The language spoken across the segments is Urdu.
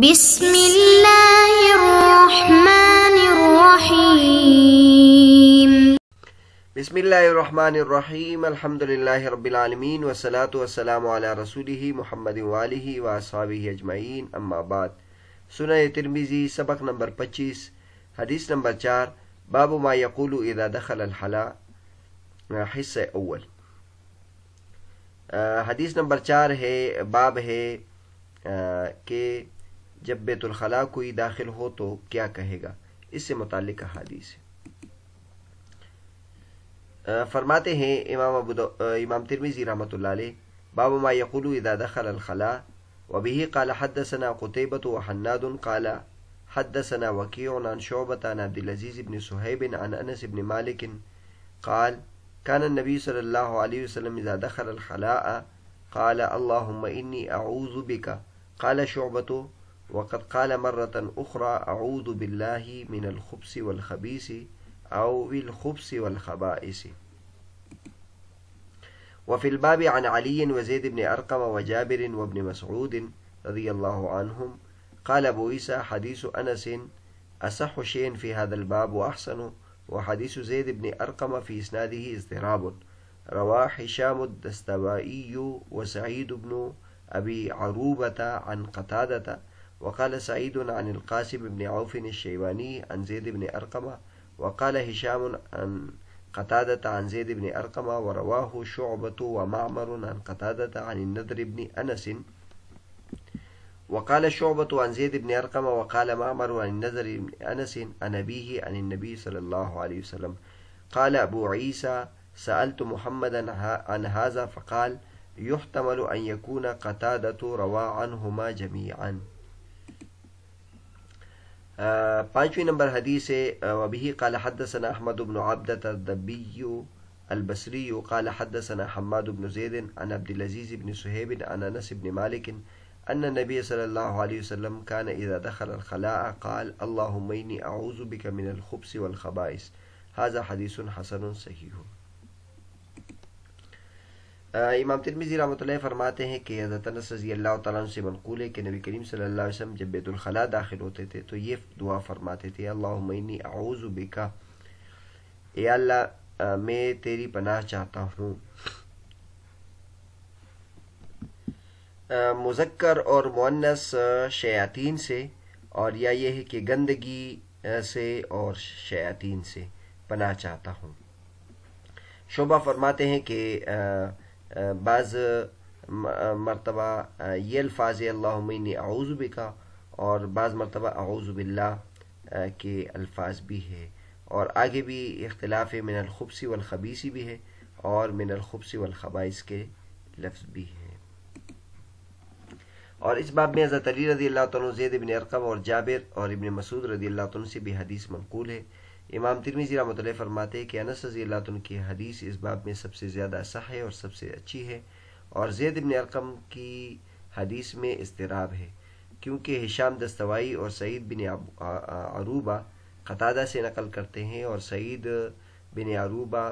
بسم اللہ الرحمن الرحیم الحمد اللہ رب العالمین والصلاة والسلام علی رسولہ محمد والہ و اجمعین اما بعد سنہ ترمیزی سبق نمبر پچیس حدیث نمبر چار باب ما یقول اذا دخل الحلا حصہ اول حدیث نمبر چار ہے باب ہے کہ جب بیت الخلاء کوئی داخل ہو تو کیا کہے گا اس سے متعلق حادیث فرماتے ہیں امام امام ترمیزی رحمۃ اللہ علیہ باب ما یقول اذا دخل الخلا وبه قال حدثنا قتيبة وحناد قال حدثنا وكيع عن شعبة عن عبد العزيز بن صهيب عن انس بن مالك قال كان النبي صلى الله عليه وسلم اذا دخل الخلاء قال اللهم اني اعوذ بك قال شعبة وقد قال مرة أخرى أعوذ بالله من الخبث والخبيث أو بالخبث والخبائث وفي الباب عن علي وزيد بن أرقم وجابر وابن مسعود رضي الله عنهم قال أبو عيسى حديث أنس أصح شيء في هذا الباب وأحسنه وحديث زيد بن أرقم في إسناده اضطراب رواه هشام الدستوائي وسعيد بن أبي عروبة عن قتادة وقال سعيد عن القاسم بن عوف الشيباني عن زيد بن أرقمة وقال هشام عن قتادة عن زيد بن أرقمة ورواه شعبة ومعمر عن قتادة عن النذر بن أنس وقال شعبة عن زيد بن أرقمة وقال معمر عن النذر بن أنس عن أبيه عن النبي صلى الله عليه وسلم قال أبو عيسى سألت محمدا عن هذا فقال يحتمل أن يكون قتادة روى عنهما جميعا نمبر حدیث ہے वबी قال حدثنا احمد بن عبدت दबी البصري قال حدثنا حماد بن زيد عن عبدالعزیز بن سهيب عن انس بن مالك أن نبی صلی اللہ علیہ وسلم کان إذا دخل الخلاء قال اللہم اینی أعوذ بك من الخبس والخبائس هذا حدیث حسن صحيح امام ترمیزی رحمۃ اللہ فرماتے ہیں کہ حضرت انس رضی اللہ تعالیٰ عنہ سے منقول ہے کہ نبی کریم صلی اللہ علیہ وسلم جب بیت الخلاء داخل ہوتے تھے تو یہ دعا فرماتے تھے اللہ میں تیری پناہ چاہتا ہوں مذکر اور معنس شیاطین سے اور یا یہ ہے کہ گندگی سے اور شیاطین سے پناہ چاہتا ہوں شعبہ فرماتے ہیں کہ بعض مرتبہ یہ الفاظ اللہ مین اَظبی کا اور بعض مرتبہ اعوذ باللہ کے الفاظ بھی ہے اور آگے بھی اختلاف من الخبسی والخبیسی بھی ہے اور من الخبسی والخبائس کے لفظ بھی ہے اور اس باب میں علی رضی اللہ زید بن ارقب اور جابر اور ابن مسعود رضی اللہ سے بھی حدیث منقول ہے امام ترمیزی رحمۃ اللہ فرماتے کہ انس رضی اللہ کی حدیث اس باب میں سب سے زیادہ صح ہے اور سب سے اچھی ہے اور زید ابن ارقم کی حدیث میں اضطراب ہے کیونکہ ہشام دستوائی اور سعید بن عروبہ قطادہ سے نقل کرتے ہیں اور سعید بن عروبہ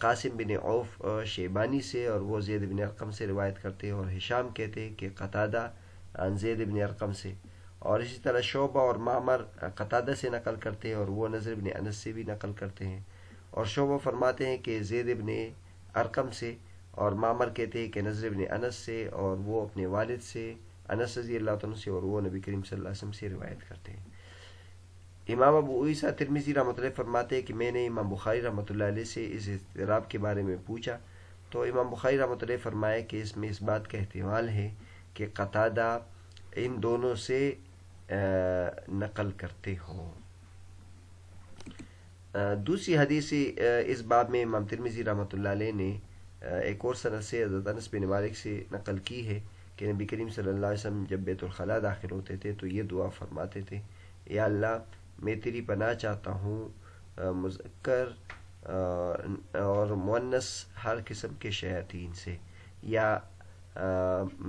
قاسم بن عوف شیبانی سے اور وہ زید بن ارقم سے روایت کرتے ہیں اور حشام کہتے ہیں کہ قطادہ عن زید بن ارقم سے اور اسی طرح شعبہ اور معمر قطادہ سے نقل کرتے ہیں اور وہ نظر ابن انس سے بھی نقل کرتے ہیں اور شعبہ فرماتے ہیں کہ زید ابن ارکم سے اور معمر کہتے ہیں کہ نظر ابن انس سے اور وہ اپنے والد سے انس رضی اللہ عنہ سے اور وہ نبی کریم صلی اللہ علیہ وسلم سے روایت کرتے ہیں امام ابو عیسیٰ ترمیزی رحمۃ اللہ فرماتے ہیں کہ میں نے امام بخاری رحمۃ اللہ علیہ سے اس اضطراب کے بارے میں پوچھا تو امام بخاری رحمۃ اللہ فرمایا کہ اس میں اس بات کا احتمال ہے کہ قطادہ ان دونوں سے نقل کرتے ہو دوسری حدیث اس باب میں امام ترمیزی رحمت اللہ علیہ نے ایک اور سے حضرت انس بن مالک سے نقل کی ہے کہ نبی کریم صلی اللہ علیہ وسلم جب بیت الخلاء داخل ہوتے تھے تو یہ دعا فرماتے تھے یا اللہ میں تیری پناہ چاہتا ہوں مذکر اور مونس ہر قسم کے شیعتین سے یا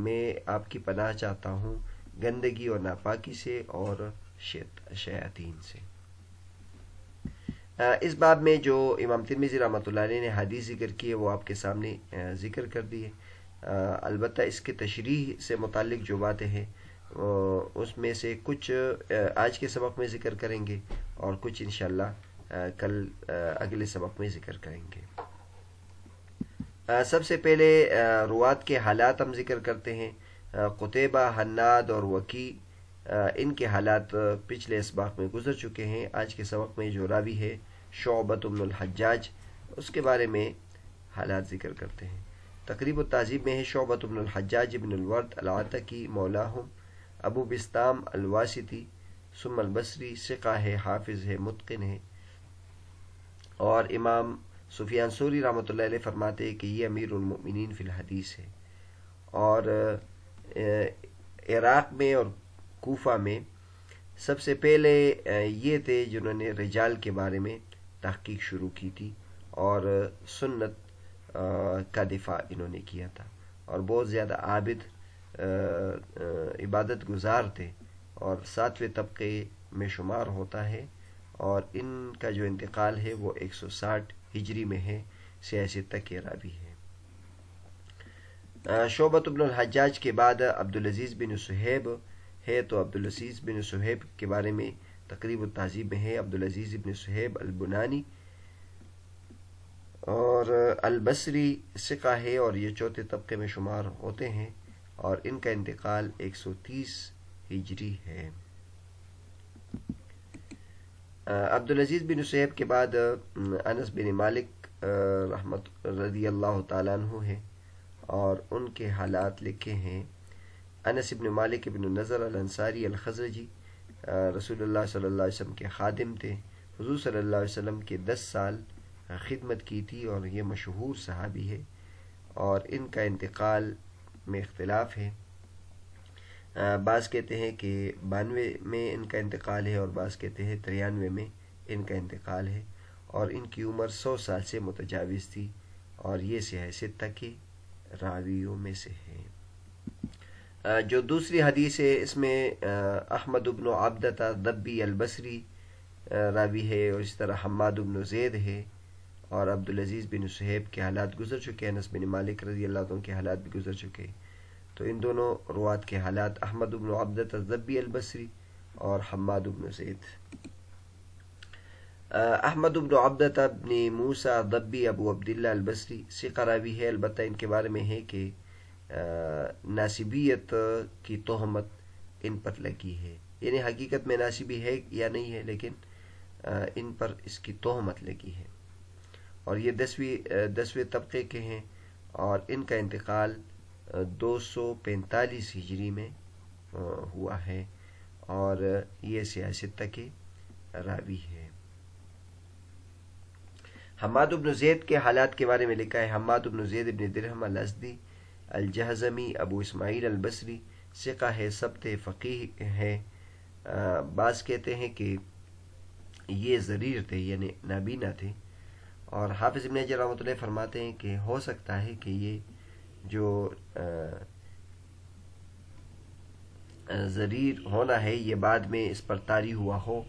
میں آپ کی پناہ چاہتا ہوں گندگی اور ناپاکی سے اور شیاطین سے اس باب میں جو امام ترمیزی رحمت اللہ علیہ نے حدیث ذکر کی ہے وہ آپ کے سامنے ذکر کر دی ہے البتہ اس کے تشریح سے متعلق جو باتیں ہیں اس میں سے کچھ آج کے سبق میں ذکر کریں گے اور کچھ انشاءاللہ کل اگلے سبق میں ذکر کریں گے سب سے پہلے روات کے حالات ہم ذکر کرتے ہیں قطبہ حناد اور وکی ان کے حالات پچھلے اس میں گزر چکے ہیں آج کے سبق میں جو راوی ہے شعبت ابن الحجاج اس کے بارے میں حالات ذکر کرتے ہیں تقریب و تعزیب میں ہے شعبت ابن الحجاج ابن الورد العتقی مولاہم ابو بستام الواسطی سم البصری سقہ ہے حافظ ہے متقن ہے اور امام سفیان سوری رحمۃ اللہ علیہ فرماتے کہ یہ امیر المؤمنین فی الحدیث ہے اور عراق میں اور کوفہ میں سب سے پہلے یہ تھے جنہوں نے رجال کے بارے میں تحقیق شروع کی تھی اور سنت کا دفاع انہوں نے کیا تھا اور بہت زیادہ عابد عبادت گزار تھے اور ساتویں طبقے میں شمار ہوتا ہے اور ان کا جو انتقال ہے وہ ایک سو ساٹھ ہجری میں ہے سیاسی تک بھی ہے شعبت ابن الحجاج کے بعد عبدالعزیز بن سہیب ہے تو عبدالعزیز بن صہیب کے بارے میں تقریب و میں ہے عبدالعزیز بن صحیب البنانی اور البصری سقہ ہے اور یہ چوتھے طبقے میں شمار ہوتے ہیں اور ان کا انتقال ایک سو تیس ہجری ہے عبدالعزیز بن صحیحب کے بعد انس بن مالک رحمت رضی اللہ تعالیٰ عنہ ہے اور ان کے حالات لکھے ہیں انس ابن مالک ابن نظر النصاری الخزرجی جی رسول اللہ صلی اللہ علیہ وسلم کے خادم تھے حضور صلی اللہ علیہ وسلم کے دس سال خدمت کی تھی اور یہ مشہور صحابی ہے اور ان کا انتقال میں اختلاف ہے بعض کہتے ہیں کہ بانوے میں ان کا انتقال ہے اور بعض کہتے ہیں تریانوے میں ان کا انتقال ہے اور ان کی عمر سو سال سے متجاوز تھی اور یہ سیاسی تک کی راویوں میں سے جو دوسری حدیث ہے اس میں احمد ابن عبدتا دبی البصری راوی ہے اور اس طرح حماد ابن زید ہے اور عبدالعزیز بن صہیب کے حالات گزر چکے ہیں نسب مالک رضی اللہ عنہ کے حالات بھی گزر چکے تو ان دونوں روات کے حالات احمد ابن دبی البصری اور حماد ابن زید احمد ابن عبدت ابن موسا دبی ابو عبداللہ البصری سکھ راوی ہے البتہ ان کے بارے میں ہے کہ ناسبیت کی تہمت ان پر لگی ہے یعنی حقیقت میں ناسبی ہے یا نہیں ہے لیکن ان پر اس کی تہمت لگی ہے اور یہ دسویں دسویں طبقے کے ہیں اور ان کا انتقال دو سو پینتالیس ہجری میں ہوا ہے اور یہ سیاست تک راوی ہے حماد زید کے حالات کے بارے میں لکھا ہے حماد ابن زید ابن درحم الزدی الجہزمی ابو اسماعیل البصری سقہ ہے سبت فقی ہے بعض کہتے ہیں کہ یہ ضریر تھے یعنی نابینا تھے اور حافظ ابن امن رحمۃ اللہ فرماتے ہیں کہ ہو سکتا ہے کہ یہ جو ضریر ہونا ہے یہ بعد میں اس پر تاری ہوا ہو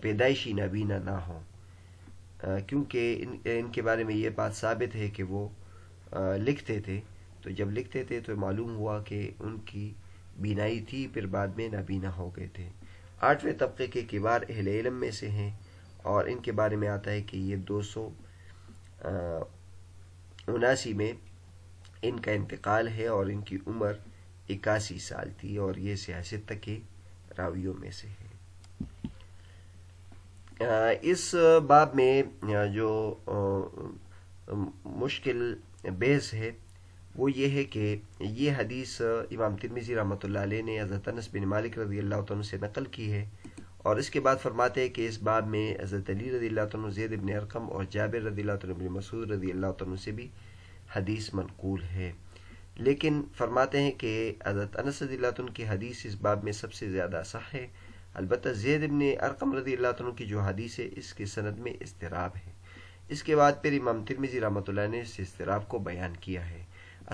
پیدائشی نابینا نہ ہو کیونکہ ان کے بارے میں یہ بات ثابت ہے کہ وہ لکھتے تھے تو جب لکھتے تھے تو معلوم ہوا کہ ان کی بینائی تھی پھر بعد میں نابینا ہو گئے تھے آٹھویں طبقے کے کبار اہل علم میں سے ہیں اور ان کے بارے میں آتا ہے کہ یہ دو سو اناسی میں ان کا انتقال ہے اور ان کی عمر اکاسی سال تھی اور یہ سیاست تک کے راویوں میں سے ہے اس باب میں جو مشکل بیس ہے وہ یہ ہے کہ یہ حدیث امام ترمیزی رحمۃ اللہ علیہ نے حضرت انس بن مالک رضی اللہ عنہ سے نقل کی ہے اور اس کے بعد فرماتے ہیں کہ اس باب میں حضرت علی رضی اللہ زید ابن ارقم اور جابر رضی اللہ بن مسعود رضی اللہ عنہ سے بھی حدیث منقول ہے لیکن فرماتے ہیں کہ حضرت انس رضی اللہ کی حدیث اس باب میں سب سے زیادہ صح ہے البتہ زید ابن ارقم رضی اللہ عنہ کی جو حدیث ہے اس کے سند میں اضطراب ہے اس کے بعد پھر امام ترمیزی اللہ نے اس اضطراب کو بیان کیا ہے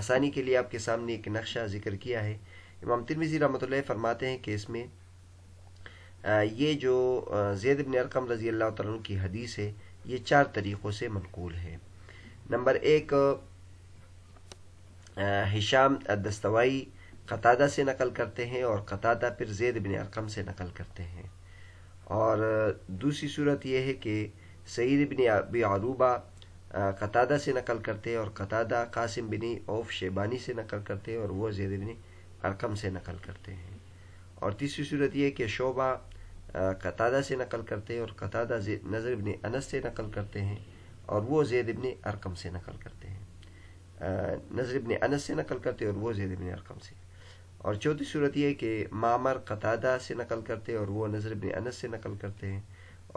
آسانی کے لیے آپ کے سامنے ایک نقشہ ذکر کیا ہے امام ترمیزی اللہ فرماتے ہیں کہ اس میں یہ جو زید ابن ارقم رضی اللہ تعالیٰ کی حدیث ہے یہ چار طریقوں سے منقول ہے نمبر ایک ہشام دستوائی قطادہ سے نقل کرتے ہیں اور قطادہ پھر زید بن ارقم سے نقل کرتے ہیں اور دوسری صورت یہ ہے کہ سعید بن ابی عروبہ قطادہ سے نقل کرتے ہیں اور قطادہ قاسم بن اوف شیبانی سے نقل کرتے ہیں اور وہ زید بن ارقم سے نقل کرتے ہیں اور تیسری صورت یہ کہ شعبہ قطادہ سے نقل کرتے ہیں اور قطادہ نظر بن انس سے نقل کرتے ہیں اور وہ زید ابن ارقم سے نقل کرتے ہیں نظر بن انس سے نقل کرتے ہیں اور وہ زید ابن ارقم سے اور چوتھی صورت یہ کہ معمر قطادہ سے نقل کرتے اور وہ نظر انس سے نقل کرتے ہیں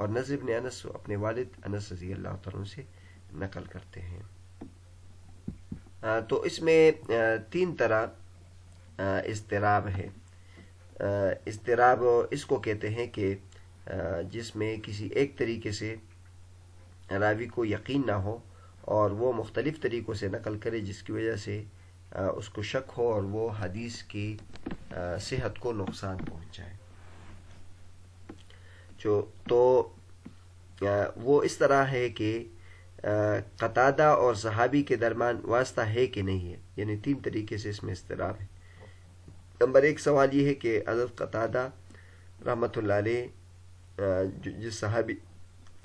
اور نظر انس اپنے والد انس رضی اللہ تعالیٰ سے نقل کرتے ہیں تو اس میں تین طرح اضطراب ہے اضطراب اس کو کہتے ہیں کہ جس میں کسی ایک طریقے سے راوی کو یقین نہ ہو اور وہ مختلف طریقوں سے نقل کرے جس کی وجہ سے اس کو شک ہو اور وہ حدیث کی صحت کو نقصان پہنچائے جو تو وہ اس طرح ہے کہ قطادہ اور صحابی کے درمیان واسطہ ہے کہ نہیں ہے یعنی تین طریقے سے اس میں اضطراب ہے نمبر ایک سوال یہ ہے کہ عزت قطادہ رحمت اللہ علیہ جس صحابی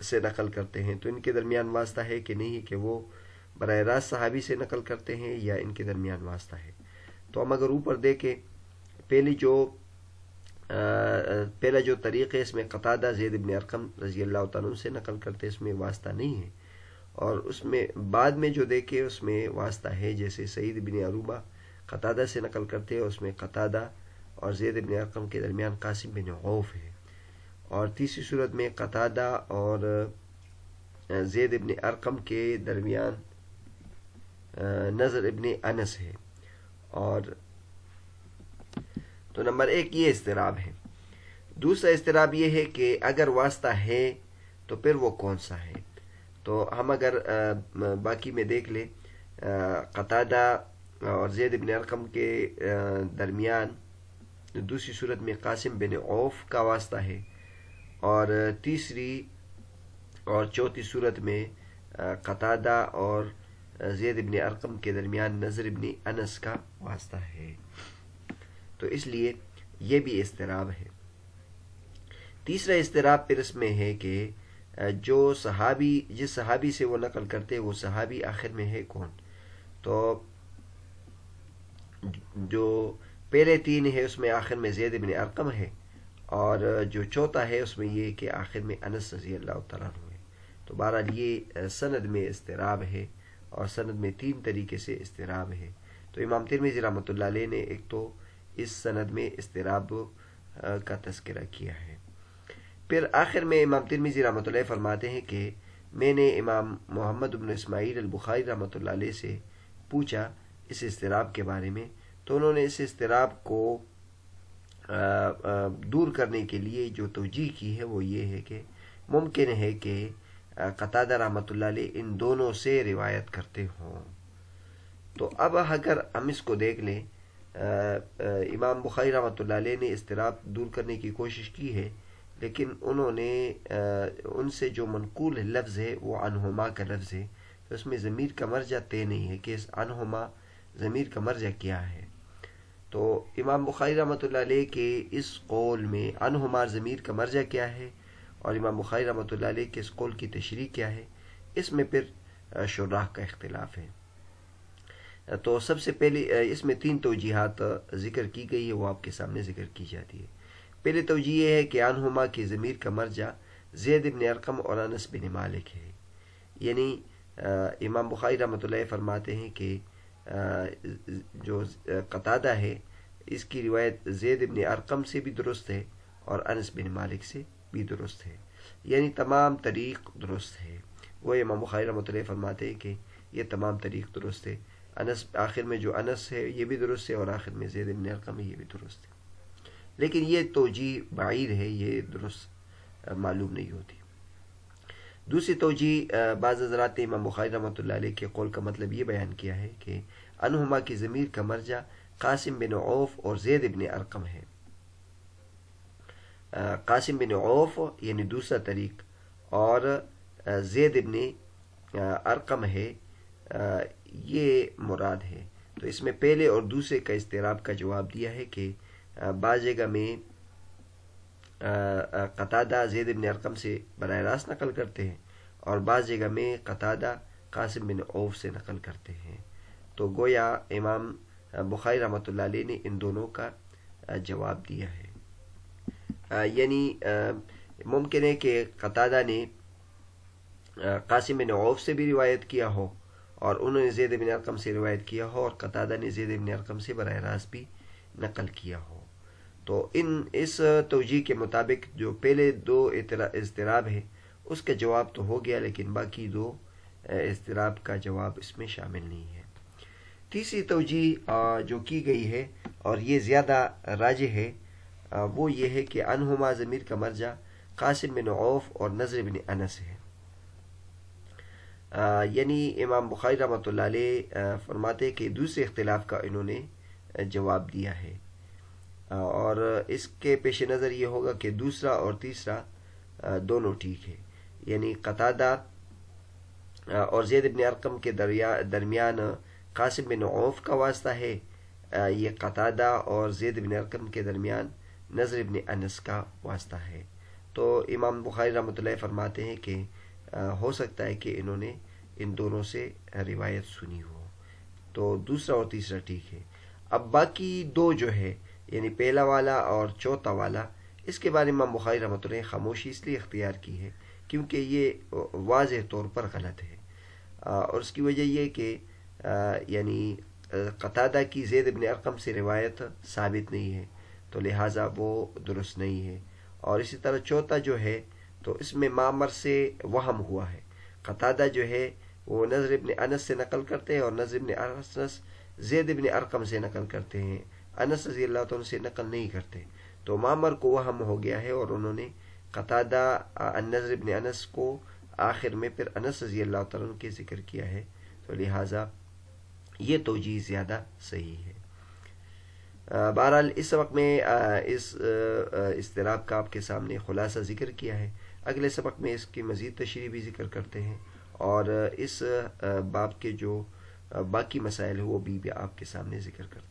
سے نقل کرتے ہیں تو ان کے درمیان واسطہ ہے کہ نہیں ہے کہ وہ براہ راست صحابی سے نقل کرتے ہیں یا ان کے درمیان واسطہ ہے تو ہم اگر اوپر دیکھیں پہلی جو پہلا جو طریقہ ہے اس میں قطادہ زید ابن ارقم رضی اللہ تعالیٰ سے نقل کرتے اس میں واسطہ نہیں ہے اور اس میں بعد میں جو دیکھے اس میں واسطہ ہے جیسے سعید ابن عروبہ قطادہ سے نقل کرتے اس میں قطادہ اور زید ابن ارقم کے درمیان قاسم بن غوف ہے اور تیسری صورت میں قطادہ اور زید ابن ارقم کے درمیان نظر ابن انس ہے اور تو نمبر ایک یہ استراب ہے دوسرا اضطراب یہ ہے کہ اگر واسطہ ہے تو پھر وہ کون سا ہے تو ہم اگر باقی میں دیکھ لیں قطادہ اور زید ابن ارقم کے درمیان دوسری صورت میں قاسم بن عوف کا واسطہ ہے اور تیسری اور چوتھی صورت میں قطادہ اور زید ابن ارقم کے درمیان نظر ابن انس کا واسطہ ہے تو اس لیے یہ بھی استراب ہے تیسرا استراب پھر اس میں ہے کہ جو صحابی جس صحابی سے وہ نقل کرتے وہ صحابی آخر میں ہے کون تو جو پہلے تین ہے اس میں آخر میں زید ابن ارقم ہے اور جو چوتھا ہے اس میں یہ کہ آخر میں انس رضی اللہ تعالیٰ ہوئے تو بہرحال یہ سند میں اضطراب ہے اور سند میں تین طریقے سے استراب ہے تو امام ترمیزی مزیر اللہ علیہ نے ایک تو اس سند میں استراب کا تذکرہ کیا ہے پھر آخر میں امام ترمیزی اللہ فرماتے ہیں کہ میں نے امام محمد ابن اسماعیل البخاری رحمۃ اللہ علیہ سے پوچھا اس اضطراب کے بارے میں تو انہوں نے اس اضطراب کو دور کرنے کے لیے جو توجہ کی ہے وہ یہ ہے کہ ممکن ہے کہ قطعہ رحمۃ اللہ علیہ ان دونوں سے روایت کرتے ہوں تو اب اگر ہم اس کو دیکھ لیں امام بخاری رحمۃ اللہ علیہ نے اضطراب دور کرنے کی کوشش کی ہے لیکن انہوں نے ان سے جو منقول لفظ ہے وہ انہما کا لفظ ہے تو اس میں ضمیر کا مرجع طے نہیں ہے کہ اس انہما ضمیر کا مرجع کیا ہے تو امام بخاری رحمۃ اللہ علیہ کے اس قول میں انہما ضمیر کا مرجع کیا ہے اور امام بخاری رحمۃ اللہ علیہ کے اس قول کی تشریح کیا ہے اس میں پھر شراح کا اختلاف ہے تو سب سے پہلے اس میں تین توجیحات ذکر کی گئی ہے وہ آپ کے سامنے ذکر کی جاتی ہے پہلے توجہ یہ ہے کہ عنہما کی ضمیر کا مرجع زید ابن ارقم اور انس بن مالک ہے یعنی امام بخاری رحمۃ اللہ فرماتے ہیں کہ جو قطادہ ہے اس کی روایت زید ابن ارقم سے بھی درست ہے اور انس بن مالک سے بھی درست ہے یعنی تمام طریق درست ہے وہ امام بخاری رحمۃ اللہ فرماتے ہیں کہ یہ تمام طریق درست ہے انس آخر میں جو انس ہے یہ بھی درست ہے اور آخر میں زید ابن ارقم ہے یہ بھی درست ہے لیکن یہ توجہ بعید ہے یہ درست معلوم نہیں ہوتی دوسری توجہ بعض حضرات امام بخاری رحمۃ اللہ علیہ کے قول کا مطلب یہ بیان کیا ہے کہ انہما کی ضمیر کا مرجہ قاسم بن عوف اور زید ابن ارقم ہے قاسم بن عوف یعنی دوسرا طریق اور زید ابن ارقم ہے یہ مراد ہے تو اس میں پہلے اور دوسرے کا استعراب کا جواب دیا ہے کہ بعض جگہ میں قطادہ زید ابن ارقم سے براہ راست نقل کرتے ہیں اور بعض جگہ میں قطادہ قاسم بن عوف سے نقل کرتے ہیں تو گویا امام بخاری رحمۃ اللہ علیہ نے ان دونوں کا جواب دیا ہے یعنی ممکن ہے کہ قطادہ نے قاسم بن عوف سے بھی روایت کیا ہو اور انہوں نے زید بن ارقم سے روایت کیا ہو اور قطادہ نے زید بن ارقم سے براہ راست بھی نقل کیا ہو تو ان اس توجہ کے مطابق جو پہلے دو اضطراب ہیں اس کا جواب تو ہو گیا لیکن باقی دو اضطراب کا جواب اس میں شامل نہیں ہے تیسری توجیہ جو کی گئی ہے اور یہ زیادہ راج ہے وہ یہ ہے کہ انہما ضمیر کا مرجع قاسم بن عوف اور نظر بن انس ہے یعنی امام بخاری رحمۃ اللہ علیہ فرماتے کے دوسرے اختلاف کا انہوں نے جواب دیا ہے اور اس کے پیش نظر یہ ہوگا کہ دوسرا اور تیسرا دونوں ٹھیک ہے یعنی قطادہ اور زید بن ارقم کے درمیان قاسم بن عوف کا واسطہ ہے یہ قطادہ اور زید بن ارقم کے درمیان نظر ابن انس کا واسطہ ہے تو امام بخاری رحمۃ اللہ فرماتے ہیں کہ ہو سکتا ہے کہ انہوں نے ان دونوں سے روایت سنی ہو تو دوسرا اور تیسرا ٹھیک ہے اب باقی دو جو ہے یعنی پہلا والا اور چوتھا والا اس کے بارے امام بخاری رحمۃ اللہ خاموشی اس لیے اختیار کی ہے کیونکہ یہ واضح طور پر غلط ہے اور اس کی وجہ یہ کہ یعنی قطادہ کی زید ابن ارقم سے روایت ثابت نہیں ہے تو لہٰذا وہ درست نہیں ہے اور اسی طرح چوتھا جو ہے تو اس میں معمر سے وہم ہوا ہے قطادہ جو ہے وہ نظر ابن انس سے نقل کرتے ہیں اور نظر ابن ارسنس زید ابن ارقم سے نقل کرتے ہیں انس رضی اللہ تعالیٰ سے نقل نہیں کرتے تو معمر کو وہم ہو گیا ہے اور انہوں نے قطادہ نظر ابن انس کو آخر میں پھر انس رضی اللہ تعالیٰ کے ذکر کیا ہے تو لہٰذا یہ توجہ زیادہ صحیح ہے بہرحال اس سبق میں اس اضطراب کا آپ کے سامنے خلاصہ ذکر کیا ہے اگلے سبق میں اس کی مزید تشریح بھی ذکر کرتے ہیں اور اس باب کے جو باقی مسائل ہیں وہ بھی آپ کے سامنے ذکر کرتے ہیں